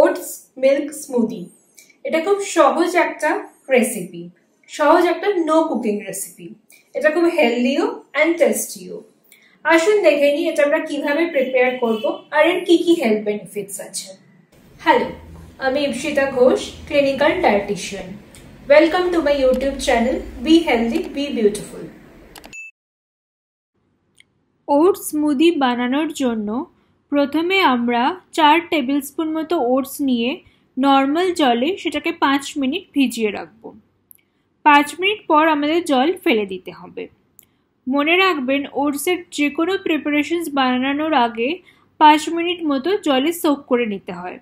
oats milk smoothie এটা খুব সহজ একটা রেসিপি সহজ একটা নো কুকিং রেসিপি এটা খুব হেলদিও অ্যান্ড টেস্টিও আসুন দেখে নিই এটা আমরা কিভাবে প্রিপেয়ার করব আর এর কি কি হেলথ বেনিফিটস আছে হ্যালো আমি Ipsita Ghosh clinical dietitian welcome to my YouTube channel be healthy be beautiful oat smoothie বানানোর জন্য প্রথমে আমরা চার টেবিল স্পুন মতো ওটস নিয়ে নর্মাল জলে সেটাকে পাঁচ মিনিট ভিজিয়ে রাখবো পাঁচ মিনিট পর আমাদের জল ফেলে দিতে হবে মনে রাখবেন ওটসের যে কোনো প্রিপারেশনস বানানোর আগে পাঁচ মিনিট মতো জলে সোক করে নিতে হয়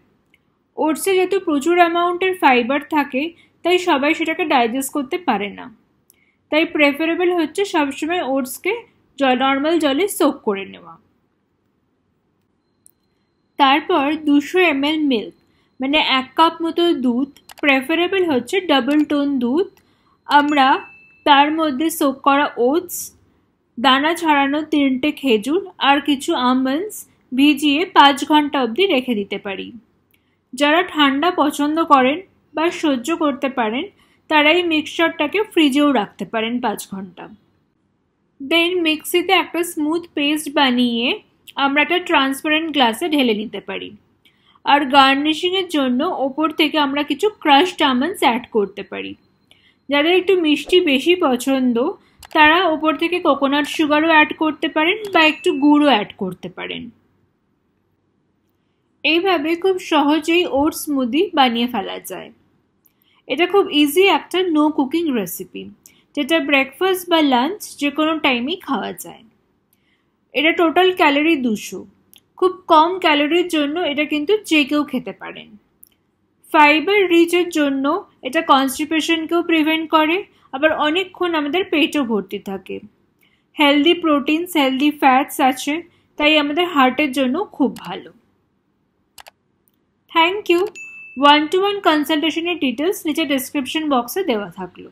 ওটসে যেহেতু প্রচুর অ্যামাউন্টের ফাইবার থাকে তাই সবাই সেটাকে ডাইজেস্ট করতে পারে না তাই প্রেফারেবল হচ্ছে সবসময় ওটসকে জল নর্মাল জলে সোক করে নেওয়া তারপর দুশো এম মিল্ক মানে এক কাপ মতো দুধ প্রেফারেবল হচ্ছে ডাবল টোন দুধ আমরা তার মধ্যে সোক করা ওটস দানা ছড়ানো তিনটে খেজুর আর কিছু আমন্ডস ভিজিয়ে পাঁচ ঘন্টা অবধি রেখে দিতে পারি যারা ঠান্ডা পছন্দ করেন বা সহ্য করতে পারেন তারা এই মিক্সচারটাকে ফ্রিজেও রাখতে পারেন পাঁচ ঘন্টা দেন মিক্সিতে একটা স্মুথ পেস্ট বানিয়ে আমরা একটা ট্রান্সপারেন্ট গ্লাসে ঢেলে নিতে পারি আর গার্নিশিংয়ের জন্য ওপর থেকে আমরা কিছু ক্রাশড আমন্ডস অ্যাড করতে পারি যাদের একটু মিষ্টি বেশি পছন্দ তারা ওপর থেকে কোকোনাট সুগারও অ্যাড করতে পারেন বা একটু গুঁড়ো অ্যাড করতে পারেন এইভাবে খুব সহজেই ওট স্মুদি বানিয়ে ফেলা যায় এটা খুব ইজি একটা নো কুকিং রেসিপি যেটা ব্রেকফাস্ট বা লাঞ্চ যে কোনো টাইমেই খাওয়া যায় এটা টোটাল ক্যালোরি দুশো খুব কম ক্যালোরির জন্য এটা কিন্তু যে কেউ খেতে পারেন ফাইবার রিচের জন্য এটা কনস্টিপেশনকেও প্রিভেন্ট করে আবার অনেকক্ষণ আমাদের পেটও ভর্তি থাকে হেলদি প্রোটিনস হেলদি ফ্যাটস আছে তাই আমাদের হার্টের জন্য খুব ভালো thank you one to one কনসালটেশনের ডিটেলস নিচে ডেসক্রিপশন বক্সে দেওয়া থাকলো